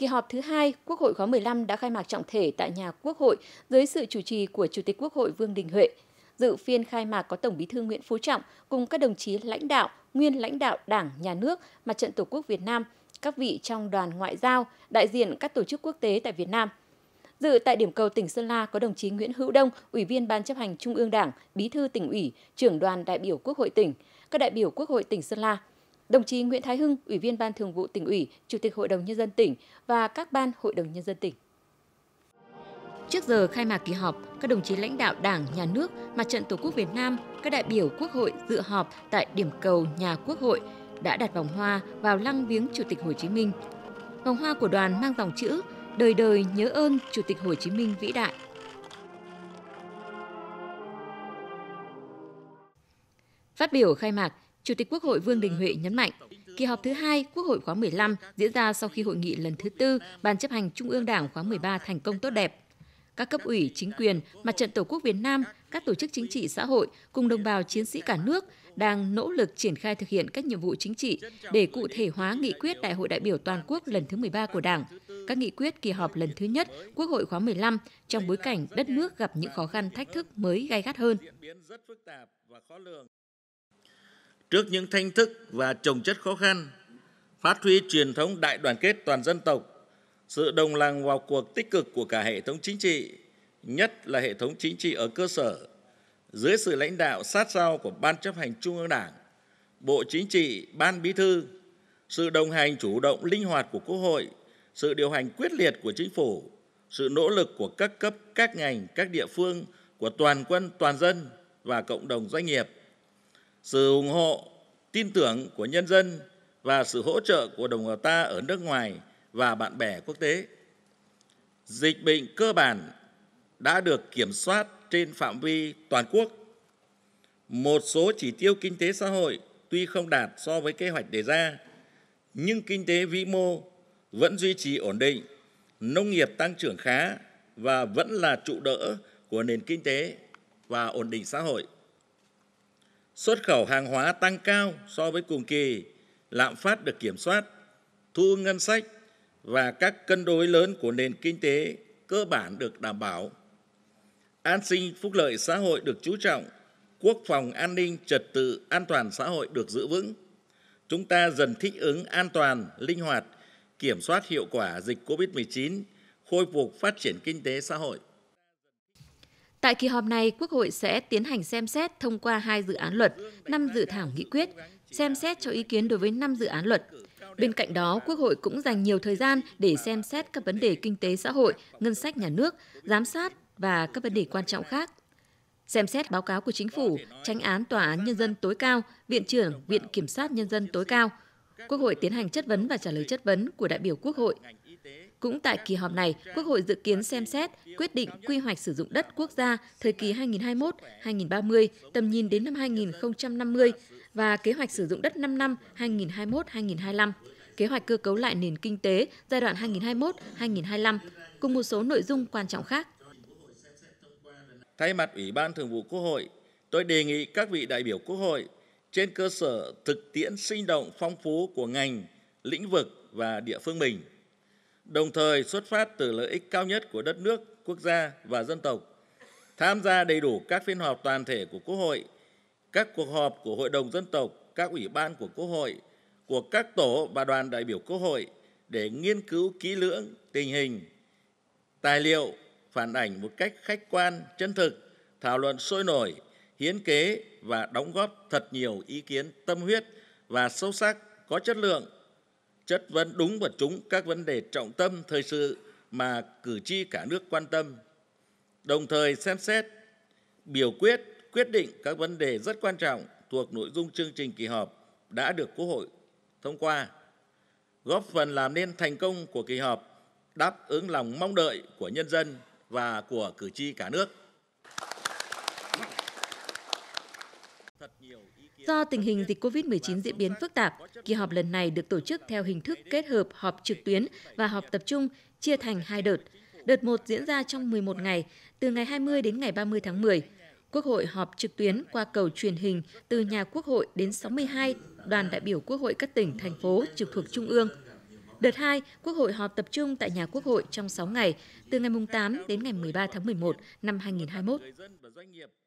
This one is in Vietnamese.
Kỳ họp thứ hai Quốc hội khóa 15 đã khai mạc trọng thể tại nhà Quốc hội dưới sự chủ trì của Chủ tịch Quốc hội Vương Đình Huệ. Dự phiên khai mạc có Tổng Bí thư Nguyễn Phú Trọng cùng các đồng chí lãnh đạo, nguyên lãnh đạo Đảng, Nhà nước, Mặt trận Tổ quốc Việt Nam, các vị trong đoàn ngoại giao, đại diện các tổ chức quốc tế tại Việt Nam. Dự tại điểm cầu tỉnh Sơn La có đồng chí Nguyễn Hữu Đông, Ủy viên Ban chấp hành Trung ương Đảng, Bí thư tỉnh ủy, trưởng đoàn đại biểu Quốc hội tỉnh, các đại biểu Quốc hội tỉnh Sơn La, đồng chí Nguyễn Thái Hưng, Ủy viên Ban Thường vụ tỉnh ủy, Chủ tịch Hội đồng Nhân dân tỉnh và các ban Hội đồng Nhân dân tỉnh. Trước giờ khai mạc kỳ họp, các đồng chí lãnh đạo Đảng, Nhà nước, Mặt trận Tổ quốc Việt Nam, các đại biểu Quốc hội dự họp tại điểm cầu nhà Quốc hội đã đặt vòng hoa vào lăng viếng Chủ tịch Hồ Chí Minh. Vòng hoa của đoàn mang dòng chữ Đời đời nhớ ơn Chủ tịch Hồ Chí Minh vĩ đại. Phát biểu khai mạc, Chủ tịch Quốc hội Vương Đình Huệ nhấn mạnh, kỳ họp thứ hai Quốc hội khóa 15 diễn ra sau khi hội nghị lần thứ tư Ban chấp hành Trung ương Đảng khóa 13 thành công tốt đẹp. Các cấp ủy, chính quyền, mặt trận Tổ quốc Việt Nam, các tổ chức chính trị xã hội cùng đồng bào chiến sĩ cả nước đang nỗ lực triển khai thực hiện các nhiệm vụ chính trị để cụ thể hóa nghị quyết Đại hội đại biểu toàn quốc lần thứ 13 của Đảng, các nghị quyết kỳ họp lần thứ nhất Quốc hội khóa 15 trong bối cảnh đất nước gặp những khó khăn thách thức mới gai gắt hơn trước những thanh thức và trồng chất khó khăn, phát huy truyền thống đại đoàn kết toàn dân tộc, sự đồng lòng vào cuộc tích cực của cả hệ thống chính trị, nhất là hệ thống chính trị ở cơ sở, dưới sự lãnh đạo sát sao của Ban chấp hành Trung ương Đảng, Bộ Chính trị, Ban Bí thư, sự đồng hành chủ động linh hoạt của Quốc hội, sự điều hành quyết liệt của Chính phủ, sự nỗ lực của các cấp, các ngành, các địa phương, của toàn quân, toàn dân và cộng đồng doanh nghiệp – sự ủng hộ, tin tưởng của nhân dân và sự hỗ trợ của đồng bào ta ở nước ngoài và bạn bè quốc tế. Dịch bệnh cơ bản đã được kiểm soát trên phạm vi toàn quốc. Một số chỉ tiêu kinh tế xã hội tuy không đạt so với kế hoạch đề ra, nhưng kinh tế vĩ mô vẫn duy trì ổn định, nông nghiệp tăng trưởng khá và vẫn là trụ đỡ của nền kinh tế và ổn định xã hội xuất khẩu hàng hóa tăng cao so với cùng kỳ, lạm phát được kiểm soát, thu ngân sách và các cân đối lớn của nền kinh tế cơ bản được đảm bảo. An sinh phúc lợi xã hội được chú trọng, quốc phòng an ninh trật tự an toàn xã hội được giữ vững. Chúng ta dần thích ứng an toàn, linh hoạt, kiểm soát hiệu quả dịch COVID-19, khôi phục phát triển kinh tế xã hội. Tại kỳ họp này, Quốc hội sẽ tiến hành xem xét thông qua hai dự án luật, năm dự thảo nghị quyết, xem xét cho ý kiến đối với năm dự án luật. Bên cạnh đó, Quốc hội cũng dành nhiều thời gian để xem xét các vấn đề kinh tế xã hội, ngân sách nhà nước, giám sát và các vấn đề quan trọng khác. Xem xét báo cáo của chính phủ, tranh án tòa án nhân dân tối cao, viện trưởng viện kiểm sát nhân dân tối cao, Quốc hội tiến hành chất vấn và trả lời chất vấn của đại biểu Quốc hội cũng tại kỳ họp này, Quốc hội dự kiến xem xét quyết định quy hoạch sử dụng đất quốc gia thời kỳ 2021-2030, tầm nhìn đến năm 2050 và kế hoạch sử dụng đất 5 năm 2021-2025 kế hoạch cơ cấu lại nền kinh tế giai đoạn 2021-2025 cùng một số nội dung quan trọng khác. Thay mặt Ủy ban Thường vụ Quốc hội, tôi đề nghị các vị đại biểu Quốc hội trên cơ sở thực tiễn sinh động phong phú của ngành, lĩnh vực và địa phương mình đồng thời xuất phát từ lợi ích cao nhất của đất nước, quốc gia và dân tộc, tham gia đầy đủ các phiên họp toàn thể của Quốc hội, các cuộc họp của Hội đồng Dân tộc, các ủy ban của Quốc hội, của các tổ và đoàn đại biểu Quốc hội để nghiên cứu kỹ lưỡng tình hình, tài liệu, phản ảnh một cách khách quan, chân thực, thảo luận sôi nổi, hiến kế và đóng góp thật nhiều ý kiến tâm huyết và sâu sắc, có chất lượng chất vấn đúng và trúng các vấn đề trọng tâm thời sự mà cử tri cả nước quan tâm, đồng thời xem xét, biểu quyết, quyết định các vấn đề rất quan trọng thuộc nội dung chương trình kỳ họp đã được Quốc hội thông qua, góp phần làm nên thành công của kỳ họp, đáp ứng lòng mong đợi của nhân dân và của cử tri cả nước. Do tình hình dịch COVID-19 diễn biến phức tạp, kỳ họp lần này được tổ chức theo hình thức kết hợp họp trực tuyến và họp tập trung, chia thành hai đợt. Đợt 1 diễn ra trong 11 ngày, từ ngày 20 đến ngày 30 tháng 10. Quốc hội họp trực tuyến qua cầu truyền hình từ nhà Quốc hội đến 62 đoàn đại biểu Quốc hội các tỉnh, thành phố trực thuộc Trung ương. Đợt 2, Quốc hội họp tập trung tại nhà Quốc hội trong 6 ngày, từ ngày 8 đến ngày 13 tháng 11 năm 2021.